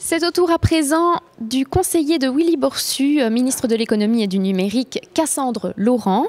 C'est au tour à présent du conseiller de Willy Borsu, euh, ministre de l'économie et du numérique, Cassandre Laurent,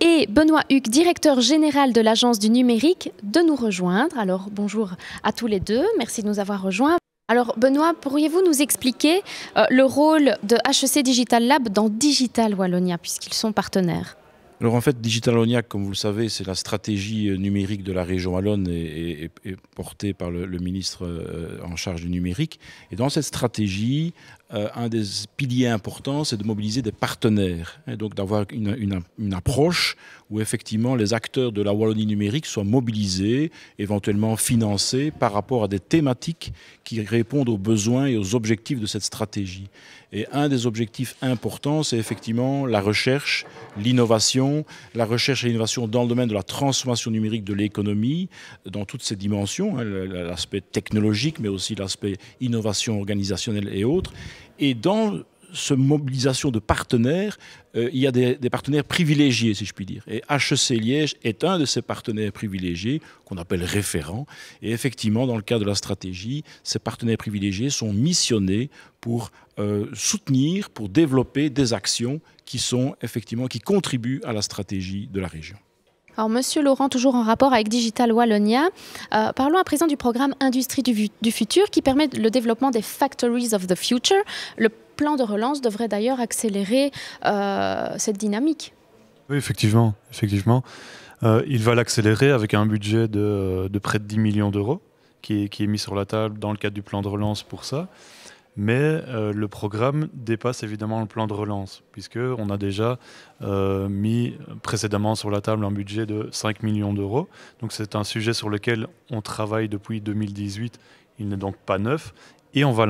et Benoît Huc, directeur général de l'agence du numérique, de nous rejoindre. Alors bonjour à tous les deux, merci de nous avoir rejoints. Alors Benoît, pourriez-vous nous expliquer euh, le rôle de HEC Digital Lab dans Digital Wallonia, puisqu'ils sont partenaires alors en fait, Digital Oniac, comme vous le savez, c'est la stratégie euh, numérique de la région Allonne et, portée par le, ministre euh, en charge du numérique. Et dans cette stratégie, euh, un des piliers importants, c'est de mobiliser des partenaires, hein, donc d'avoir une, approche où effectivement les acteurs de la Wallonie numérique soient mobilisés, éventuellement financés par rapport à des thématiques qui répondent aux besoins et aux objectifs de cette stratégie. Et un des objectifs importants, c'est effectivement la recherche, l'innovation, la recherche et l'innovation dans le domaine de la transformation numérique de l'économie, dans toutes ses dimensions, hein, l'aspect technologique, mais aussi l'aspect innovation organisationnelle et autres. Et dans cette mobilisation de partenaires, euh, il y a des, partenaires privilégiés, si je puis dire. Et HEC Liège est un de ces partenaires privilégiés qu'on appelle référents. Et effectivement, dans le cadre de la stratégie, ces partenaires privilégiés sont missionnés pour euh, soutenir, pour développer des actions qui sont qui contribuent à la stratégie de la région. Alors, Monsieur Laurent, toujours en rapport avec Digital Wallonia, euh, parlons à présent du programme Industrie du, futur qui permet le développement des Factories of the Future. Le plan de relance devrait d'ailleurs accélérer euh, cette dynamique. Oui, effectivement. effectivement. Euh, il va l'accélérer avec un budget de, près de 10 millions d'euros qui, est mis sur la table dans le cadre du plan de relance pour ça. Mais euh, le programme dépasse évidemment le plan de relance, puisqu'on a déjà euh, mis précédemment sur la table un budget de 5 millions d'euros. Donc c'est un sujet sur lequel on travaille depuis 2018, il n'est donc pas neuf, et on va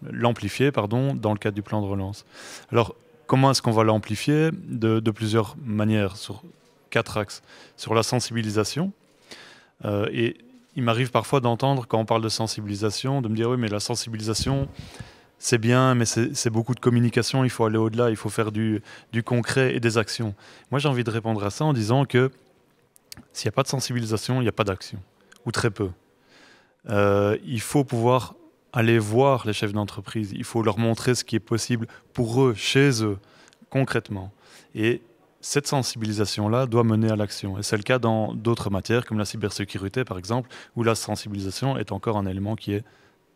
l'amplifier pardon, dans le cadre du plan de relance. Alors comment est-ce qu'on va l'amplifier de, plusieurs manières, sur quatre axes. Sur la sensibilisation, euh, et il m'arrive parfois d'entendre, quand on parle de sensibilisation, de me dire oui, mais la sensibilisation, c'est bien, mais c'est beaucoup de communication, il faut aller au-delà, il faut faire du, du, concret et des actions. Moi, j'ai envie de répondre à ça en disant que s'il n'y a pas de sensibilisation, il n'y a pas d'action, ou très peu. Euh, il faut pouvoir aller voir les chefs d'entreprise, il faut leur montrer ce qui est possible pour eux, chez eux, concrètement. Et cette sensibilisation-là doit mener à l'action. Et c'est le cas dans d'autres matières, comme la cybersécurité, par exemple, où la sensibilisation est encore un élément qui est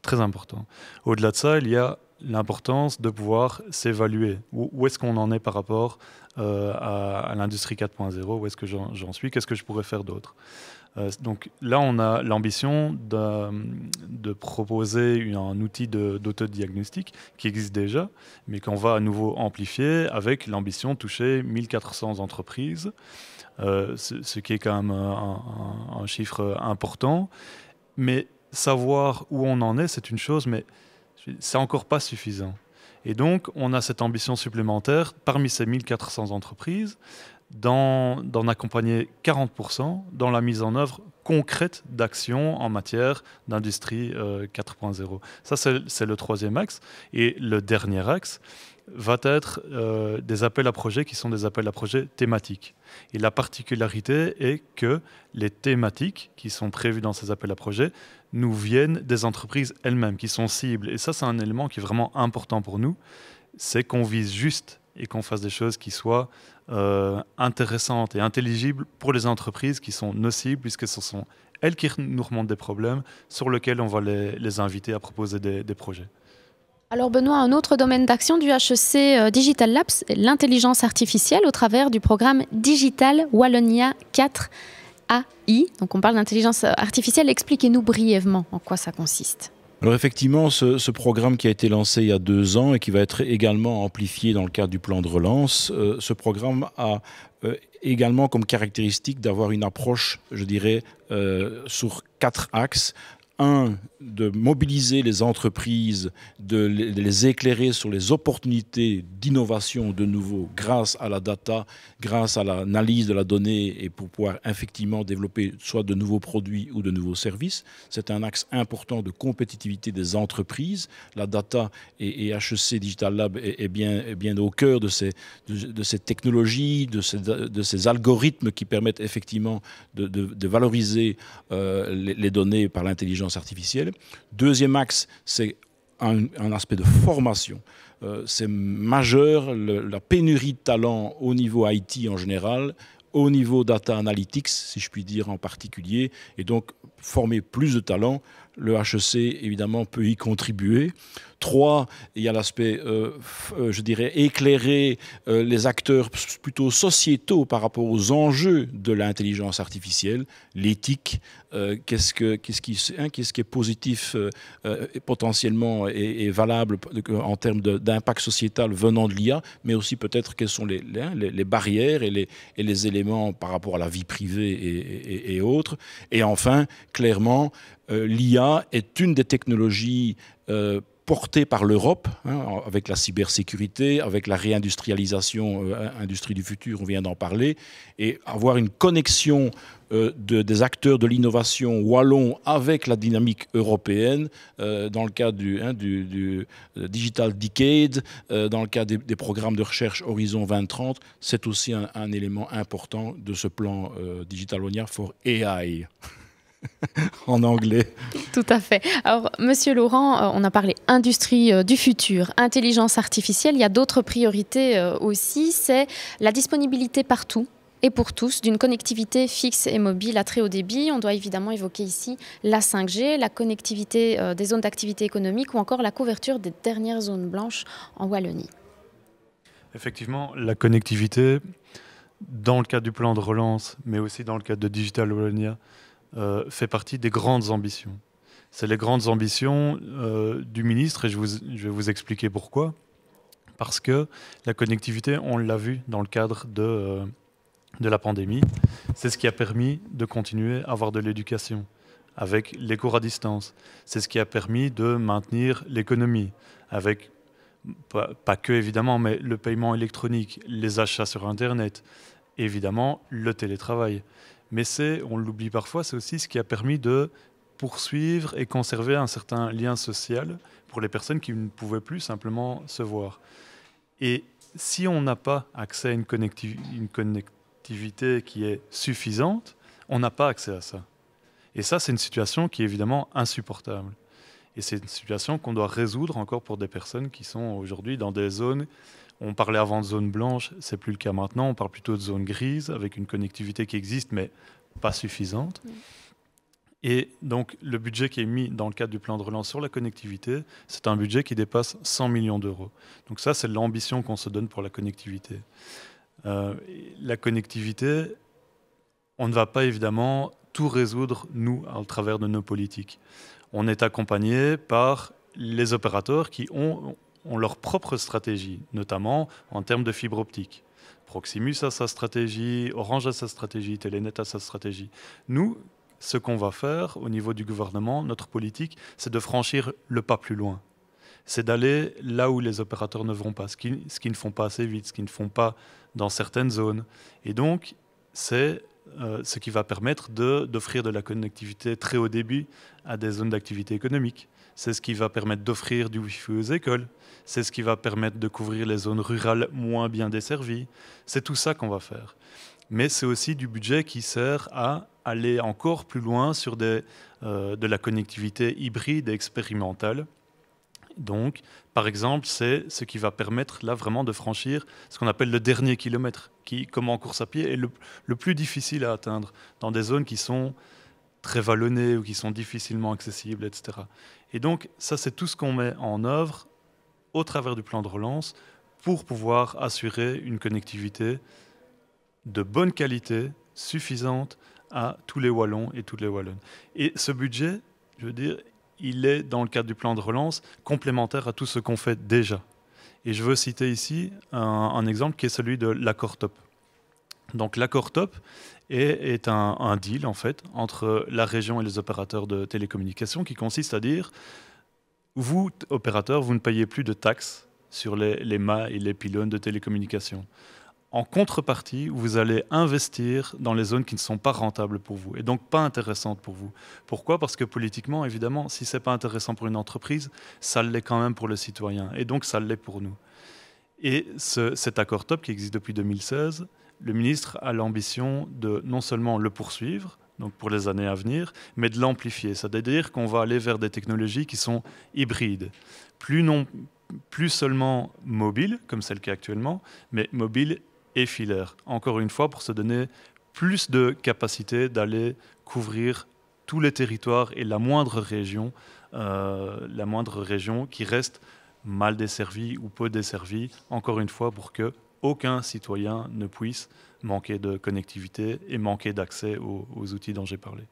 très important. Au-delà de ça, il y a l'importance de pouvoir s'évaluer. Où, est-ce qu'on en est par rapport euh, à, à l'industrie 4.0 Où est-ce que j'en suis Qu'est-ce que je pourrais faire d'autre euh, donc là, on a l'ambition de, proposer un outil d'autodiagnostic qui existe déjà, mais qu'on va à nouveau amplifier avec l'ambition de toucher 1400 entreprises, euh, ce, qui est quand même un, chiffre important. Mais savoir où on en est, c'est une chose, mais c'est encore pas suffisant. Et donc, on a cette ambition supplémentaire parmi ces 1400 entreprises d'en accompagner 40% dans la mise en œuvre concrète d'actions en matière d'industrie 4.0. Euh, ça, c'est le troisième axe. Et le dernier axe va être euh, des appels à projets qui sont des appels à projets thématiques. Et la particularité est que les thématiques qui sont prévues dans ces appels à projets nous viennent des entreprises elles-mêmes, qui sont cibles. Et ça, c'est un élément qui est vraiment important pour nous, c'est qu'on vise juste et qu'on fasse des choses qui soient euh, intéressantes et intelligibles pour les entreprises qui sont nocives, puisque ce sont elles qui nous remontent des problèmes sur lesquels on va les, inviter à proposer des, des projets. Alors Benoît, un autre domaine d'action du HEC euh, Digital Labs, l'intelligence artificielle au travers du programme Digital Wallonia 4 AI. Donc on parle d'intelligence artificielle. Expliquez-nous brièvement en quoi ça consiste. Alors effectivement, ce, programme qui a été lancé il y a deux ans et qui va être également amplifié dans le cadre du plan de relance, euh, ce programme a euh, également comme caractéristique d'avoir une approche, je dirais, euh, sur quatre axes un, de mobiliser les entreprises, de les éclairer sur les opportunités d'innovation de nouveau grâce à la data, grâce à l'analyse de la donnée et pour pouvoir effectivement développer soit de nouveaux produits ou de nouveaux services. C'est un axe important de compétitivité des entreprises. La data et, HEC Digital Lab est, bien, bien au cœur de ces, de, technologies, de ces, de ces algorithmes qui permettent effectivement de, valoriser euh, les données par l'intelligence artificielle. Deuxième axe, c'est un, aspect de formation. Euh, c'est majeur, la pénurie de talents au niveau IT en général, au niveau data analytics, si je puis dire en particulier. Et donc, former plus de talents. Le HEC, évidemment, peut y contribuer. Trois, il y a l'aspect, euh, euh, je dirais, éclairer euh, les acteurs plutôt sociétaux par rapport aux enjeux de l'intelligence artificielle, l'éthique, qu'est-ce, que, qu'est-ce, qui, hein, qu'est-ce qui est positif et potentiellement et, valable en termes d'impact sociétal venant de l'IA, mais aussi peut-être quelles sont les, les, barrières et les, et les, éléments par rapport à la vie privée et, et autres. Et enfin, clairement, euh, l'IA est une des technologies euh, portées par l'Europe, hein, avec la cybersécurité, avec la réindustrialisation, euh, industrie du futur, on vient d'en parler, et avoir une connexion des acteurs de l'innovation wallon avec la dynamique européenne, dans le cas du, hein, Digital Decade, dans le cas des, programmes de recherche Horizon 2030, c'est aussi un, un, élément important de ce plan Digital Onia for AI. en anglais. Tout à fait. Alors, Monsieur Laurent, euh, on a parlé industrie euh, du futur, intelligence artificielle. Il y a d'autres priorités euh, aussi. C'est la disponibilité partout et pour tous d'une connectivité fixe et mobile à très haut débit. On doit évidemment évoquer ici la 5G, la connectivité des zones d'activité économique ou encore la couverture des dernières zones blanches en Wallonie. Effectivement, la connectivité, dans le cadre du plan de relance, mais aussi dans le cadre de Digital Wallonia, euh, fait partie des grandes ambitions. C'est les grandes ambitions euh, du ministre et je, vais vous expliquer pourquoi. Parce que la connectivité, on l'a vu dans le cadre de, euh, de la pandémie, c'est ce qui a permis de continuer à avoir de l'éducation avec les cours à distance. C'est ce qui a permis de maintenir l'économie avec pas, que évidemment, mais le paiement électronique, les achats sur Internet, évidemment le télétravail mais c'est, on l'oublie parfois, c'est aussi ce qui a permis de poursuivre et conserver un certain lien social pour les personnes qui ne pouvaient plus simplement se voir. Et si on n'a pas accès à une, une connectivité qui est suffisante, on n'a pas accès à ça. Et ça, c'est une situation qui est évidemment insupportable. Et c'est une situation qu'on doit résoudre encore pour des personnes qui sont aujourd'hui dans des zones on parlait avant de zone blanche, c'est plus le cas maintenant. On parle plutôt de zone grise avec une connectivité qui existe mais pas suffisante. Et donc le budget qui est mis dans le cadre du plan de relance sur la connectivité, c'est un budget qui dépasse 100 millions d'euros. Donc ça, c'est l'ambition qu'on se donne pour la connectivité. Euh, la connectivité, on ne va pas évidemment tout résoudre, nous, à travers de nos politiques. On est accompagné par les opérateurs qui ont, ont leur propre stratégie, notamment en termes de fibre optique. Proximus a sa stratégie, Orange a sa stratégie, Telenet a sa stratégie. Nous, ce qu'on va faire au niveau du gouvernement, notre politique, c'est de franchir le pas plus loin. C'est d'aller là où les opérateurs ne vont pas, ce qu'ils ne font pas assez vite, ce qu'ils ne font pas dans certaines zones. Et donc, c'est euh, ce qui va permettre d'offrir de, la connectivité très au début à des zones d'activité économique, c'est ce qui va permettre d'offrir du Wi-Fi aux écoles. C'est ce qui va permettre de couvrir les zones rurales moins bien desservies. C'est tout ça qu'on va faire. Mais c'est aussi du budget qui sert à aller encore plus loin sur euh, de la connectivité hybride et expérimentale. Donc, par exemple, c'est ce qui va permettre là vraiment de franchir ce qu'on appelle le dernier kilomètre, qui, comme en course à pied, est le plus difficile à atteindre dans des zones qui sont très vallonnés ou qui sont difficilement accessibles, etc. Et donc, ça, c'est tout ce qu'on met en œuvre au travers du plan de relance pour pouvoir assurer une connectivité de bonne qualité, suffisante à tous les Wallons et toutes les Wallonnes. Et ce budget, je veux dire, il est, dans le cadre du plan de relance, complémentaire à tout ce qu'on fait déjà. Et je veux citer ici un exemple qui est celui de l'accord top. Donc l'accord top et est un, deal en fait entre la région et les opérateurs de télécommunications qui consiste à dire vous, opérateurs, vous ne payez plus de taxes sur les, mâts et les pylônes de télécommunications. En contrepartie, vous allez investir dans les zones qui ne sont pas rentables pour vous et donc pas intéressantes pour vous. Pourquoi Parce que politiquement, évidemment, si ce n'est pas intéressant pour une entreprise, ça l'est quand même pour le citoyen et donc ça l'est pour nous. Et cet accord top qui existe depuis 2016 le ministre a l'ambition de non seulement le poursuivre, donc pour les années à venir, mais de l'amplifier. C'est-à-dire qu'on va aller vers des technologies qui sont hybrides, plus, non, plus seulement mobiles, comme celles qui est actuellement, mais mobiles et filaires. Encore une fois, pour se donner plus de capacité d'aller couvrir tous les territoires et la moindre région, euh, la moindre région qui reste mal desservie ou peu desservie, encore une fois, pour que aucun citoyen ne puisse manquer de connectivité et manquer d'accès aux, outils dont j'ai parlé.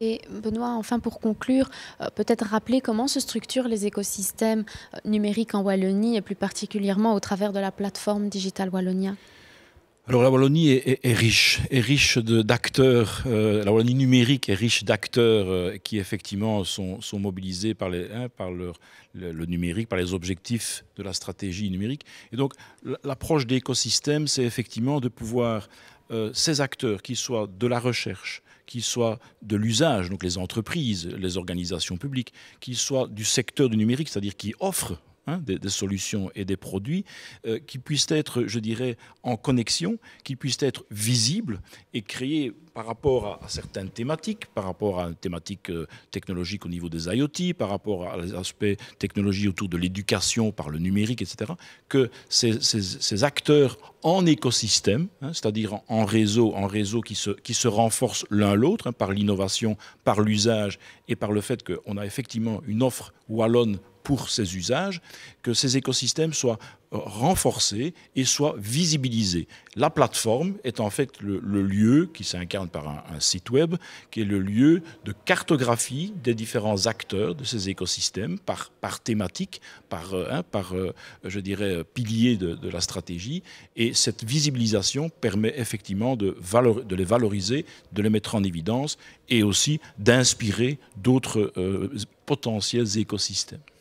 Et Benoît, enfin pour conclure, euh, peut-être rappeler comment se structurent les écosystèmes euh, numériques en Wallonie et plus particulièrement au travers de la plateforme Digital Wallonia alors la Wallonie est, riche, est riche d'acteurs, euh, la Wallonie numérique est riche d'acteurs euh, qui effectivement sont, mobilisés par, hein, le, numérique, par les objectifs de la stratégie numérique. Et donc l'approche d'écosystème, c'est effectivement de pouvoir, euh, ces acteurs, qui soient de la recherche, qu'ils soient de l'usage, donc les entreprises, les organisations publiques, qu'ils soient du secteur du numérique, c'est-à-dire qui offrent Hein, des, solutions et des produits euh, qui puissent être, je dirais, en connexion, qui puissent être visibles et créés par rapport à, certaines thématiques, par rapport à une thématique euh, technologique au niveau des IoT, par rapport à l'aspect technologiques autour de l'éducation par le numérique, etc., que ces, acteurs en écosystème, hein, c'est-à-dire en, réseau, en réseau qui se, qui renforcent l'un l'autre hein, par l'innovation, par l'usage et par le fait qu'on a effectivement une offre wallonne pour ces usages, que ces écosystèmes soient euh, renforcés et soient visibilisés. La plateforme est en fait le, lieu, qui s'incarne par un, site web, qui est le lieu de cartographie des différents acteurs de ces écosystèmes par, par thématique, par, euh, hein, euh, je dirais, pilier de, la stratégie. Et cette visibilisation permet effectivement de, les valoriser, de les mettre en évidence et aussi d'inspirer d'autres potentiels écosystèmes.